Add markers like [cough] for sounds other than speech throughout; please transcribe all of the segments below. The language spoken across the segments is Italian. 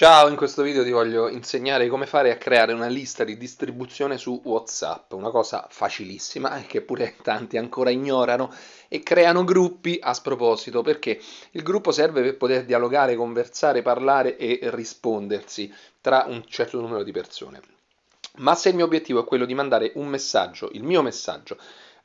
Ciao, in questo video ti voglio insegnare come fare a creare una lista di distribuzione su WhatsApp, una cosa facilissima e che pure tanti ancora ignorano e creano gruppi a sproposito, perché il gruppo serve per poter dialogare, conversare, parlare e rispondersi tra un certo numero di persone. Ma se il mio obiettivo è quello di mandare un messaggio, il mio messaggio,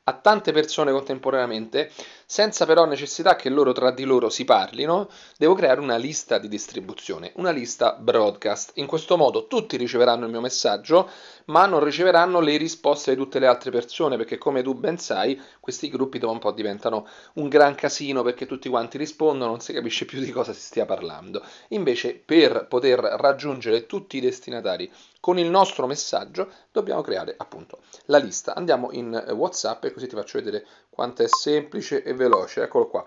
a tante persone contemporaneamente, senza però necessità che loro tra di loro si parlino, devo creare una lista di distribuzione, una lista broadcast. In questo modo tutti riceveranno il mio messaggio, ma non riceveranno le risposte di tutte le altre persone, perché come tu ben sai, questi gruppi dopo un po' diventano un gran casino perché tutti quanti rispondono, non si capisce più di cosa si stia parlando. Invece, per poter raggiungere tutti i destinatari con il nostro messaggio dobbiamo creare appunto la lista. Andiamo in eh, WhatsApp e così ti faccio vedere quanto è semplice e veloce. Eccolo qua.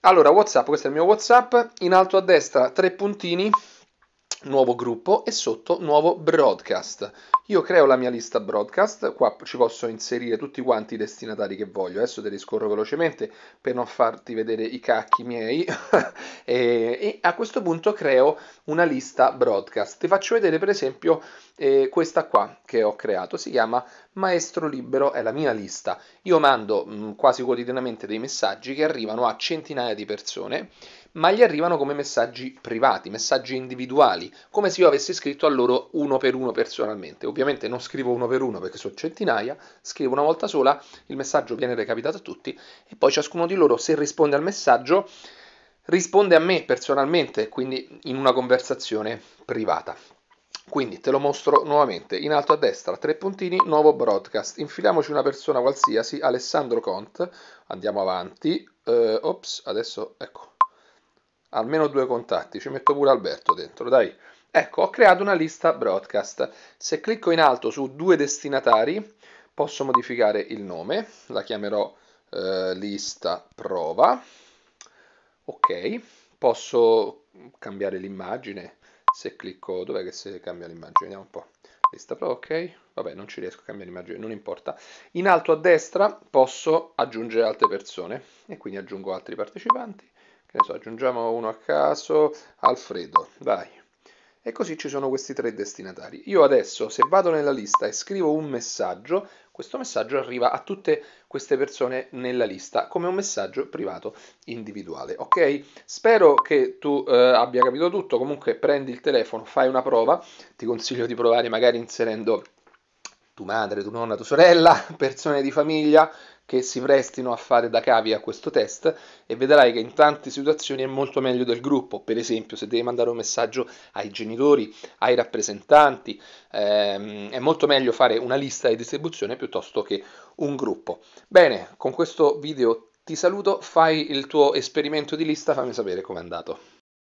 Allora, WhatsApp, questo è il mio WhatsApp. In alto a destra tre puntini nuovo gruppo e sotto nuovo broadcast. Io creo la mia lista broadcast, qua ci posso inserire tutti quanti i destinatari che voglio, adesso te li scorro velocemente per non farti vedere i cacchi miei [laughs] e, e, a questo punto creo una lista broadcast. Ti faccio vedere per esempio eh, questa qua che ho creato, si chiama Maestro Libero, è la mia lista. Io mando mh, mm, quasi quotidianamente dei messaggi che arrivano a centinaia di persone ma gli arrivano come messaggi privati, messaggi individuali, come se io avessi scritto a loro uno per uno personalmente. Ovviamente Ovviamente non scrivo uno per uno perché sono centinaia, scrivo una volta sola, il messaggio viene recapitato a tutti e poi ciascuno di loro se risponde al messaggio risponde a me personalmente, quindi in una conversazione privata. Quindi te lo mostro nuovamente, in alto a destra, tre puntini, nuovo broadcast, infiliamoci una persona qualsiasi, Alessandro Cont, andiamo avanti, uh, ops, adesso ecco, almeno due contatti, ci metto pure Alberto dentro, dai. Ecco, ho creato una lista broadcast. Se clicco in alto su due destinatari, posso modificare il nome, la chiamerò eh, lista prova. Ok, posso cambiare l'immagine. Se clicco, dov'è che si cambia l'immagine? Vediamo un po'. Lista prova, ok. Vabbè, non ci riesco a cambiare l'immagine, non importa. In alto a destra posso aggiungere altre persone e quindi aggiungo altri partecipanti. Che ne so, aggiungiamo uno a caso, Alfredo. vai. E così ci sono questi tre destinatari. Io adesso, se vado nella lista e scrivo un messaggio, questo messaggio arriva a tutte queste persone nella lista come un messaggio privato individuale. Ok? Spero che tu eh, abbia capito tutto. Comunque, prendi il telefono, fai una prova. Ti consiglio di provare magari inserendo tua madre, tu nonna, tua sorella, [laughs] persone di famiglia, che si prestino a fare da cavi a questo test e vedrai che in tante situazioni è molto meglio del gruppo. Per esempio, se devi mandare un messaggio ai genitori, ai rappresentanti, ehm, è molto meglio fare una lista di distribuzione piuttosto che un gruppo. Bene, con questo video ti saluto, fai il tuo esperimento di lista, fammi sapere com'è andato.